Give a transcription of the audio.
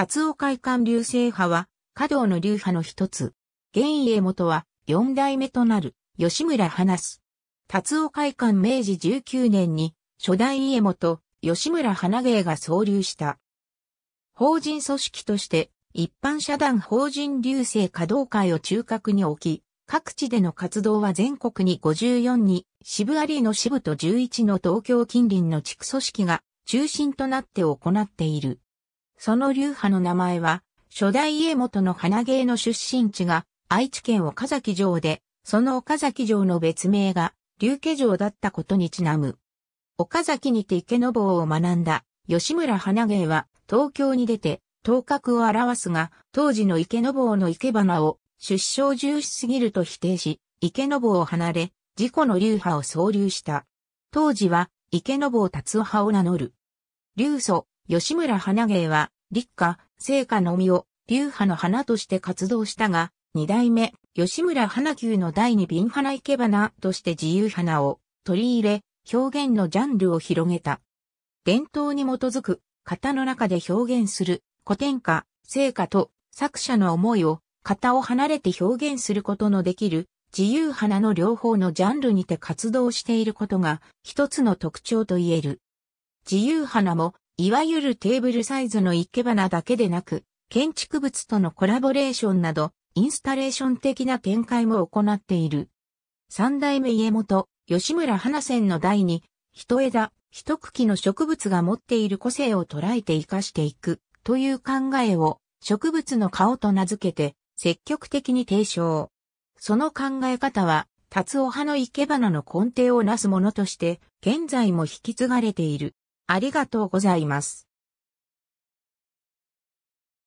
達夫会館流星派は、華道の流派の一つ。現家元は、四代目となる、吉村花す。達夫会館明治19年に、初代家元、吉村花芸が創立した。法人組織として、一般社団法人流星稼働会を中核に置き、各地での活動は全国に54に、渋谷の支部と11の東京近隣の地区組織が中心となって行っている。その流派の名前は、初代家元の花芸の出身地が愛知県岡崎城で、その岡崎城の別名が竜家城だったことにちなむ。岡崎にて池の坊を学んだ吉村花芸は東京に出て頭角を表すが、当時の池の坊の生け花を出生重視すぎると否定し、池の坊を離れ、自己の流派を創流した。当時は池の坊達派を名乗る。流祖、吉村花芸は、立花、聖花の実を、流派の花として活動したが、二代目、吉村花球の第二瓶花生け花として自由花を取り入れ、表現のジャンルを広げた。伝統に基づく、型の中で表現する、古典歌、聖歌と作者の思いを、型を離れて表現することのできる、自由花の両方のジャンルにて活動していることが、一つの特徴と言える。自由花も、いわゆるテーブルサイズの生け花だけでなく、建築物とのコラボレーションなど、インスタレーション的な展開も行っている。三代目家元、吉村花仙の代に、一枝、一茎の植物が持っている個性を捉えて活かしていく、という考えを、植物の顔と名付けて、積極的に提唱。その考え方は、達夫派の生け花の根底をなすものとして、現在も引き継がれている。ありがとうございます。